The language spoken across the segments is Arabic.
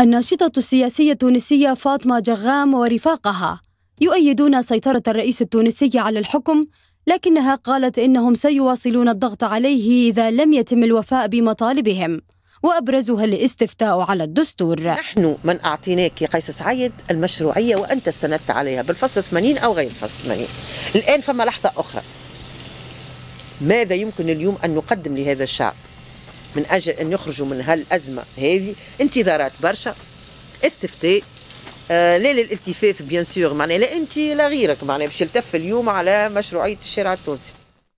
الناشطة السياسية التونسية فاطمة جغام ورفاقها يؤيدون سيطرة الرئيس التونسي على الحكم لكنها قالت إنهم سيواصلون الضغط عليه إذا لم يتم الوفاء بمطالبهم وأبرزها الاستفتاء على الدستور نحن من أعطيناك يا قيس سعيد المشروعية وأنت استندت عليها بالفصل 80 أو غير الفصل 80 الآن فما لحظة أخرى ماذا يمكن اليوم أن نقدم لهذا الشعب من أجل أن يخرجوا من هالأزمة هذه انتظارات برشا استفتاء آه لا للالتفاف بيان سور معناها لا انت لا غيرك معناها باش يلتف اليوم على مشروعيه الشارع التونسي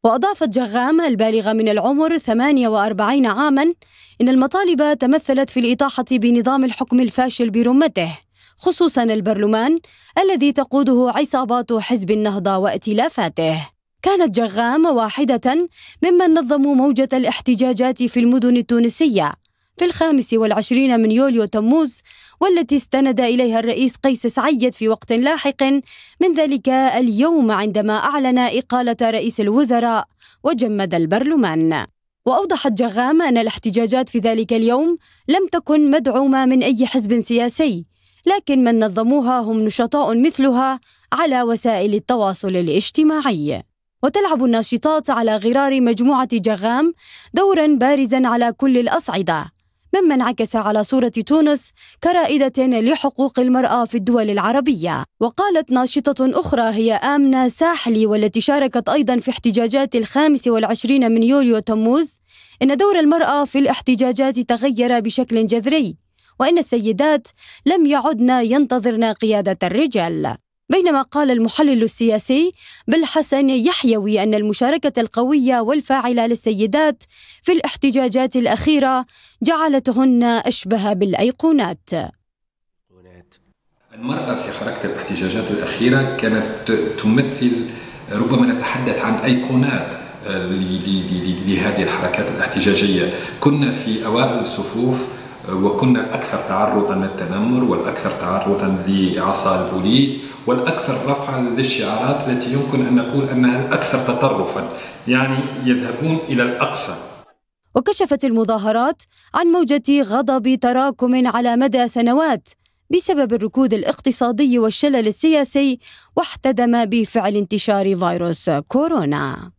وأضافت جغام البالغة من العمر 48 عاما إن المطالب تمثلت في الإطاحة بنظام الحكم الفاشل برمته خصوصا البرلمان الذي تقوده عصابات حزب النهضة وائتلافاته كانت جغام واحدة ممن نظموا موجة الاحتجاجات في المدن التونسية في الخامس والعشرين من يوليو تموز والتي استند إليها الرئيس قيس سعيد في وقت لاحق من ذلك اليوم عندما أعلن إقالة رئيس الوزراء وجمد البرلمان وأوضحت جغام أن الاحتجاجات في ذلك اليوم لم تكن مدعومة من أي حزب سياسي لكن من نظموها هم نشطاء مثلها على وسائل التواصل الاجتماعي وتلعب الناشطات على غرار مجموعة جغام دورا بارزا على كل الأصعدة مما انعكس على صورة تونس كرائدة لحقوق المرأة في الدول العربية وقالت ناشطة أخرى هي آمنة ساحلي والتي شاركت أيضا في احتجاجات الخامس والعشرين من يوليو تموز إن دور المرأة في الاحتجاجات تغير بشكل جذري وإن السيدات لم يعدن ينتظرن قيادة الرجال بينما قال المحلل السياسي بالحسن يحيوي أن المشاركة القوية والفاعلة للسيدات في الاحتجاجات الأخيرة جعلتهن أشبه بالأيقونات المرأة في حركة الاحتجاجات الأخيرة كانت تمثل ربما نتحدث عن أيقونات آه، لهذه الحركات الاحتجاجية كنا في أوائل الصفوف وكنا الاكثر تعرضا للتنمر والأكثر تعرضا لعصا البوليس والأكثر رفعا للشعارات التي يمكن أن نقول أنها الأكثر تطرفا يعني يذهبون إلى الأقصى وكشفت المظاهرات عن موجة غضب تراكم على مدى سنوات بسبب الركود الاقتصادي والشلل السياسي واحتدم بفعل انتشار فيروس كورونا